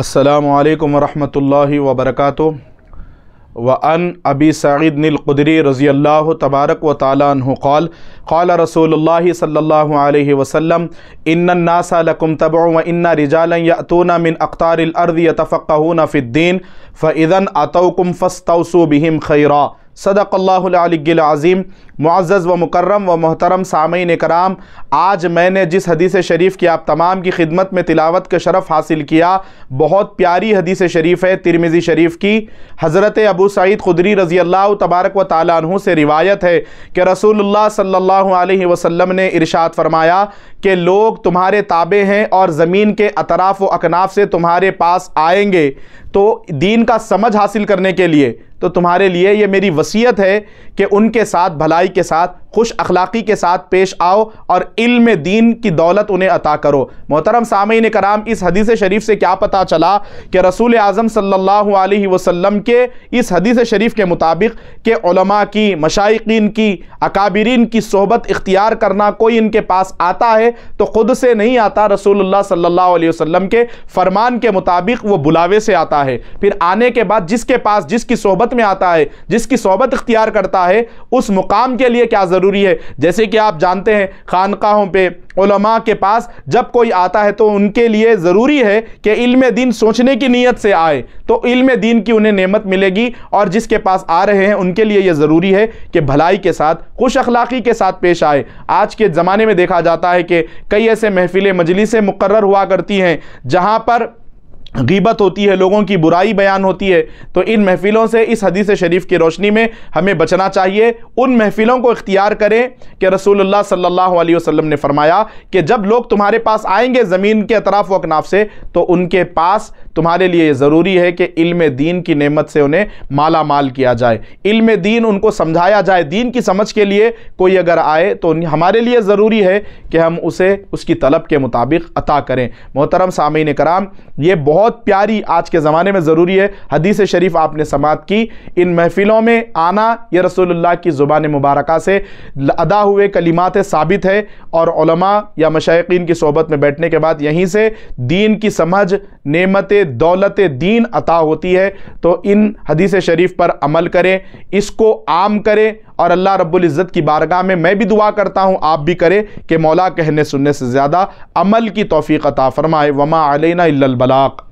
असलकम वरहमल वबरक व अन अबी सঈद नदरी रज़ी अल्लाह तबारक व ताली कौल कौल रसूल सल्ला वसम इन्नासकुम तब व इन्ना रिजाल यतूना मिन अख्तारअर्द यतफ़क़ून फ़िद्दीन फ़िदन अतौकुम फ़स्तौसु बिहिम खैरा सदक़ल्लाज़ीम मुआज़ व मुकर्रम व मोहतरम सामीन कराम आज मैंने जिस हदीस शरीफ की आप तमाम की खिदमत में तिलावत का शरफ़ हासिल किया बहुत प्यारी हदीस शरीफ है तिरमिज़ी शरीफ की हज़रत अबू सईद खुदरी रज़ी अल्लाह तबारक व तालू से रिवायत है कि रसूल सल्ला वसम ने इरशाद फरमाया कि लोग तुम्हारे ताबे हैं और ज़मीन के अतराफ़ व अकनाफ से तुम्हारे पास आएंगे तो दीन का समझ हासिल करने के लिए तो तुम्हारे लिए ये मेरी वसीयत है कि उनके साथ भलाई के साथ खुश अखलाक़ी के साथ पेश आओ और इल्म दीन की दौलत उन्हें अता करो मोहतरम सामीन कराम इस हदीस शरीफ से क्या पता चला कि रसूल आज़म सल्लल्लाहु अलैहि वसल्लम के इस हदीस शरीफ के मुताबिक के उलमा की मशाइकिन की अकाबरीन की सोहबत इख्तियार करना कोई इनके पास आता है तो ख़ुद से नहीं आता रसूल सल्लल्लाहु अलैहि वसल्लम के फरमान के मुताबिक वो बुलावे से आता है फिर आने के बाद जिसके पास जिसकी सोहबत सोबत में आता है जिसकी सोबत इख्तियार करता है उस मुकाम के लिए क्या ज़रूरी है जैसे कि आप जानते हैं खानकाहों पे उलमा के पास जब कोई आता है तो उनके लिए ज़रूरी है कि इल्म दीन सोचने की नीयत से आए तो इल्म दीन की उन्हें नेमत मिलेगी और जिसके पास आ रहे हैं उनके लिए यह ज़रूरी है कि भलाई के साथ खुश अखलाक़ी के साथ पेश आए आज के ज़माने में देखा जाता है कि कई ऐसे महफिल मजलिसें मुकर हुआ करती हैं जहाँ पर गीबत होती है लोगों की बुराई बयान होती है तो इन महफ़िलों से इस हदीस शरीफ की रोशनी में हमें बचना चाहिए उन महफ़िलों को इख्तियार करें कि रसूलुल्लाह सल्लल्लाहु अलैहि वसल्लम ने फरमाया कि जब लोग तुम्हारे पास आएंगे ज़मीन के अतराफ़ वकनाफ से तो उनके पास तुम्हारे लिए ज़रूरी है कि इल्म दीन की नेमत से उन्हें माला माल किया जाए इल्म दीन उनको समझाया जाए दीन की समझ के लिए कोई अगर आए तो हमारे लिए ज़रूरी है कि हम उसे उसकी तलब के मुताबिक अता करें मोहतरम सामीन कराम ये बहुत बहुत प्यारी आज के ज़माने में ज़रूरी है हदीस शरीफ आपने समात की इन महफिलों में आना यह रसोल्ला की ज़ुबान मुबारक से अदा हुए कलिमात साबित है और या मशाक़ीन की सोबत में बैठने के बाद यहीं से दीन की समझ नमत दौलत दीन अता होती है तो इन हदीस शरीफ पर अमल करें इसको आम करें और अल्लाह रब्ज़त की बारगाह में मैं भी दुआ करता हूँ आप भी करें कि मौला कहने सुनने से ज़्यादा अमल की तोफ़ी अता फ़रमाए वमा अलैना बलाक